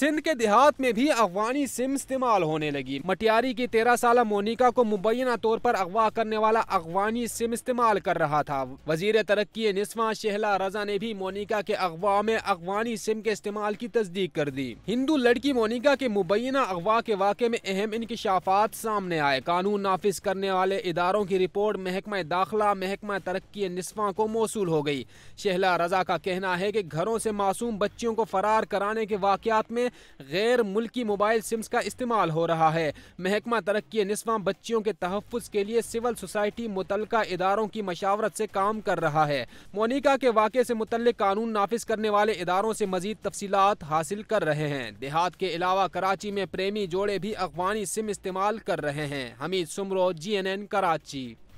सिंध के देहात में भी अफवानी सिम इस्तेमाल होने लगी मटियारी की तेरह साल मोनिका को मुबैना तौर पर अगवा करने वाला अफवानी सिम इस्तेमाल कर रहा था वजीर तरक्की निस्वा शहला रजा ने भी मोनिका के अगवा में अफवानी सिम के इस्तेमाल की तस्दीक कर दी हिंदू लड़की मोनिका के मुबैना अगवा के वाक़े में अहम इंकशाफात सामने आए कानून नाफिज करने वाले इदारों की रिपोर्ट महकमा दाखिला महकमा तरक्की नस्वा को मौसू हो गई शहला रजा का कहना है की घरों से मासूम बच्चियों को फरार कराने के वाकत में غیر ملکی موبائل سمز کا استعمال ہو رہا ہے محکمہ ترقی بچیوں کے تحفظ کے لیے سول سوسائٹی متعلقہ اداروں کی مشاورت سے کام کر رہا ہے مونیکا کے واقعے سے متعلق قانون نافذ کرنے والے اداروں سے مزید تفصیلات حاصل کر رہے ہیں دیہات کے علاوہ کراچی میں پریمی جوڑے بھی افغانی سم استعمال کر رہے ہیں Hamid Samroo G N N Karachi